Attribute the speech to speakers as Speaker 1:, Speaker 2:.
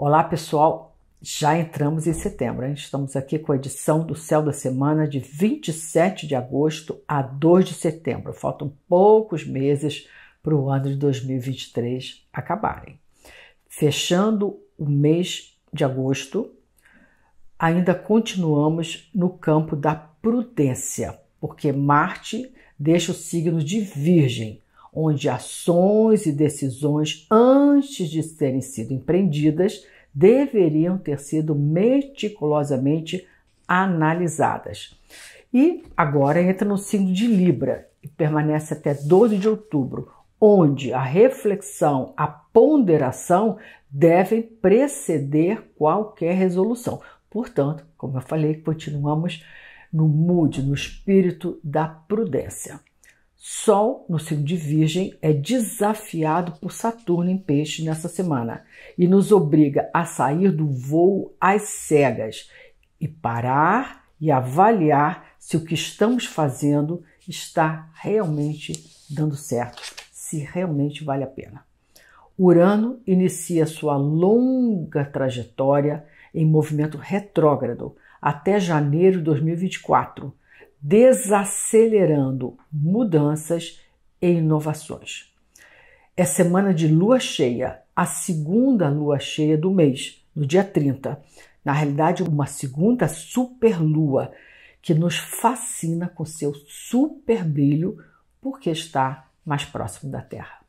Speaker 1: Olá, pessoal. Já entramos em setembro. Hein? Estamos aqui com a edição do Céu da Semana de 27 de agosto a 2 de setembro. Faltam poucos meses para o ano de 2023 acabarem. Fechando o mês de agosto, ainda continuamos no campo da prudência, porque Marte deixa o signo de Virgem, onde ações e decisões, antes de serem sido empreendidas, deveriam ter sido meticulosamente analisadas. E agora entra no signo de Libra e permanece até 12 de outubro, onde a reflexão, a ponderação devem preceder qualquer resolução. Portanto, como eu falei, continuamos no mood, no espírito da prudência. Sol no signo de Virgem é desafiado por Saturno em Peixe nessa semana e nos obriga a sair do voo às cegas e parar e avaliar se o que estamos fazendo está realmente dando certo, se realmente vale a pena. Urano inicia sua longa trajetória em movimento retrógrado até janeiro de 2024 desacelerando mudanças e inovações. É semana de lua cheia, a segunda lua cheia do mês, no dia 30. Na realidade, uma segunda superlua que nos fascina com seu super brilho porque está mais próximo da Terra.